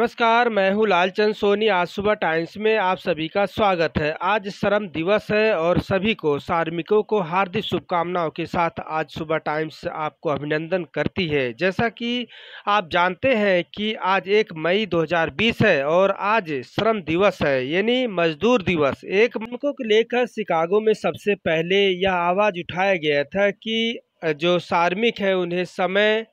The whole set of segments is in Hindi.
नमस्कार मैं हूं लालचंद सोनी आज सुबह टाइम्स में आप सभी का स्वागत है आज श्रम दिवस है और सभी को श्रमिकों को हार्दिक शुभकामनाओं के साथ आज सुबह टाइम्स आपको अभिनंदन करती है जैसा कि आप जानते हैं कि आज एक मई 2020 है और आज श्रम दिवस है यानी मजदूर दिवस एक को लेकर शिकागो में सबसे पहले यह आवाज़ उठाया गया था कि जो श्रमिक है उन्हें समय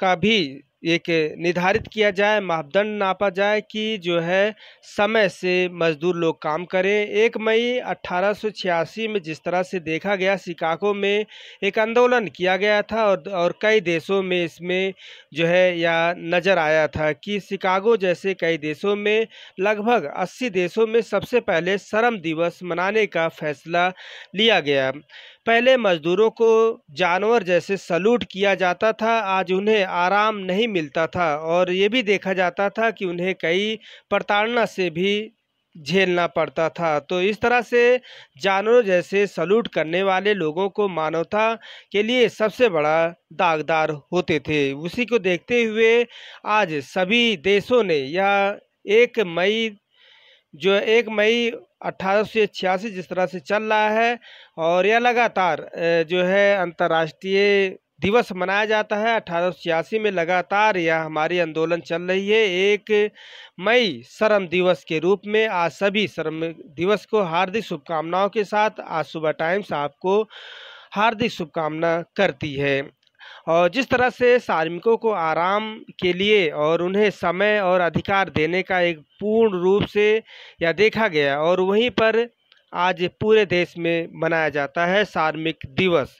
का भी एक निर्धारित किया जाए मापदंड नापा जाए कि जो है समय से मजदूर लोग काम करें एक मई अट्ठारह में जिस तरह से देखा गया शिकागो में एक आंदोलन किया गया था और और कई देशों में इसमें जो है या नज़र आया था कि शिकागो जैसे कई देशों में लगभग 80 देशों में सबसे पहले श्रम दिवस मनाने का फैसला लिया गया पहले मज़दूरों को जानवर जैसे सलूट किया जाता था आज उन्हें आराम नहीं मिलता था और ये भी देखा जाता था कि उन्हें कई प्रताड़ना से भी झेलना पड़ता था तो इस तरह से जानवरों जैसे सलूट करने वाले लोगों को मानवता के लिए सबसे बड़ा दागदार होते थे उसी को देखते हुए आज सभी देशों ने यह एक मई जो एक मई अट्ठारह जिस तरह से चल रहा है और यह लगातार जो है अंतर्राष्ट्रीय दिवस मनाया जाता है अठारह में लगातार यह हमारी आंदोलन चल रही है एक मई शर्म दिवस के रूप में आज सभी शर्म दिवस को हार्दिक शुभकामनाओं के साथ आज सुबह टाइम्स आपको हार्दिक शुभकामना करती है और जिस तरह से श्रमिकों को आराम के लिए और उन्हें समय और अधिकार देने का एक पूर्ण रूप से यह देखा गया और वहीं पर आज पूरे देश में मनाया जाता है श्रमिक दिवस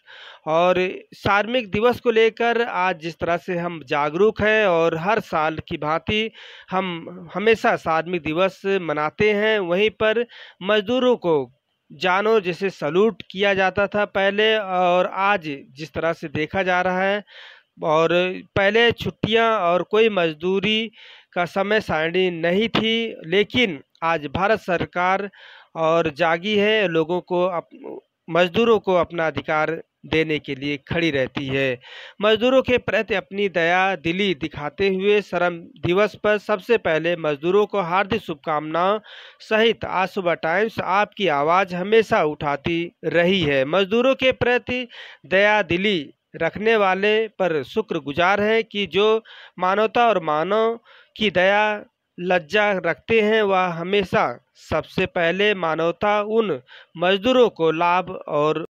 और श्रमिक दिवस को लेकर आज जिस तरह से हम जागरूक हैं और हर साल की भांति हम हमेशा श्रमिक दिवस मनाते हैं वहीं पर मजदूरों को जानो जैसे सल्यूट किया जाता था पहले और आज जिस तरह से देखा जा रहा है और पहले छुट्टियां और कोई मजदूरी का समय सारणी नहीं थी लेकिन आज भारत सरकार और जागी है लोगों को अप, मजदूरों को अपना अधिकार देने के लिए खड़ी रहती है मजदूरों के प्रति अपनी दया दिली दिखाते हुए श्रम दिवस पर सबसे पहले मजदूरों को हार्दिक शुभकामनाओं सहित आज सुबह टाइम्स आपकी आवाज़ हमेशा उठाती रही है मजदूरों के प्रति दया दिली रखने वाले पर शुक्रगुजार है कि जो मानवता और मानव की दया लज्जा रखते हैं वह हमेशा सबसे पहले मानवता उन मजदूरों को लाभ और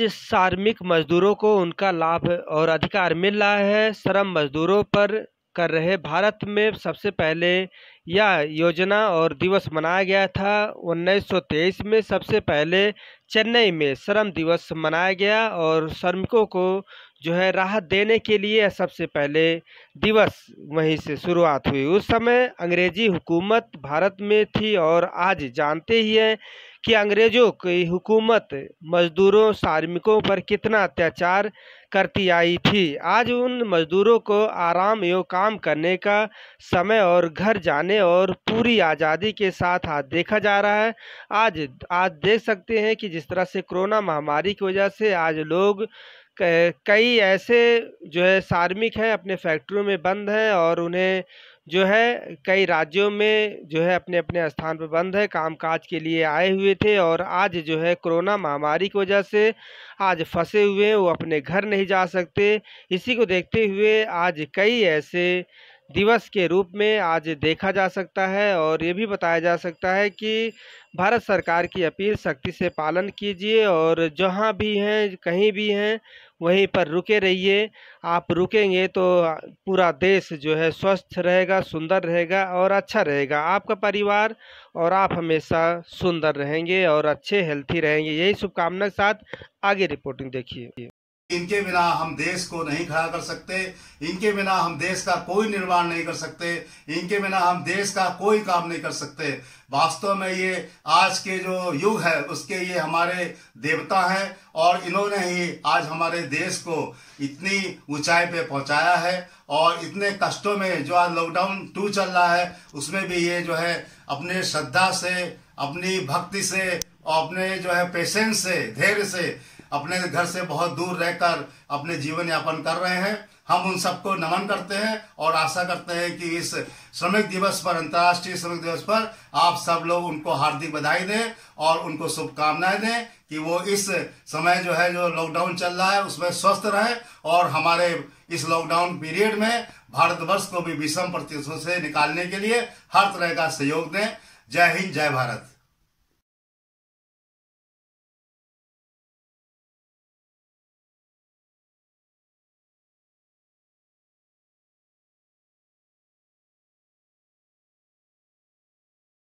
राज्य श्रमिक मजदूरों को उनका लाभ और अधिकार मिल रहा है श्रम मजदूरों पर कर रहे भारत में सबसे पहले यह योजना और दिवस मनाया गया था 1923 में सबसे पहले चेन्नई में श्रम दिवस मनाया गया और श्रमिकों को जो है राहत देने के लिए सबसे पहले दिवस वहीं से शुरुआत हुई उस समय अंग्रेजी हुकूमत भारत में थी और आज जानते ही हैं कि अंग्रेज़ों की हुकूमत मज़दूरों श्रमिकों पर कितना अत्याचार करती आई थी आज उन मज़दूरों को आराम एवं काम करने का समय और घर जाने और पूरी आज़ादी के साथ आज देखा जा रहा है आज आज देख सकते हैं कि जिस तरह से कोरोना महामारी की वजह से आज लोग कई ऐसे जो है सार्मिक हैं अपने फैक्ट्रियों में बंद हैं और उन्हें जो है कई राज्यों में जो है अपने अपने स्थान पर बंद है कामकाज के लिए आए हुए थे और आज जो है कोरोना महामारी की वजह से आज फंसे हुए हैं वो अपने घर नहीं जा सकते इसी को देखते हुए आज कई ऐसे दिवस के रूप में आज देखा जा सकता है और ये भी बताया जा सकता है कि भारत सरकार की अपील सख्ती से पालन कीजिए और जहाँ भी हैं कहीं भी हैं वहीं पर रुके रहिए आप रुकेंगे तो पूरा देश जो है स्वस्थ रहेगा सुंदर रहेगा और अच्छा रहेगा आपका परिवार और आप हमेशा सुंदर रहेंगे और अच्छे हेल्थी रहेंगे यही शुभकामना के साथ आगे रिपोर्टिंग देखिए इनके बिना हम देश को नहीं खड़ा कर सकते इनके बिना हम देश का कोई निर्माण नहीं कर सकते इनके बिना हम देश का कोई काम नहीं कर सकते वास्तव में ये आज के जो युग है उसके ये हमारे देवता हैं और इन्होंने ही आज हमारे देश को इतनी ऊंचाई पे पहुंचाया है और इतने कष्टों में जो आज लॉकडाउन टू चल रहा है उसमें भी ये जो है अपने श्रद्धा से अपनी भक्ति से और अपने जो है पेशेंस से धैर्य से अपने घर से बहुत दूर रहकर अपने जीवन यापन कर रहे हैं हम उन सबको नमन करते हैं और आशा करते हैं कि इस श्रमिक दिवस पर अंतर्राष्ट्रीय श्रमिक दिवस पर आप सब लोग उनको हार्दिक बधाई दें और उनको शुभकामनाएं दें कि वो इस समय जो है जो लॉकडाउन चल रहा है उसमें स्वस्थ रहें और हमारे इस लॉकडाउन पीरियड में भारतवर्ष को भी विषम प्रतिशत से निकालने के लिए हर तरह का सहयोग दें जय हिंद जय भारत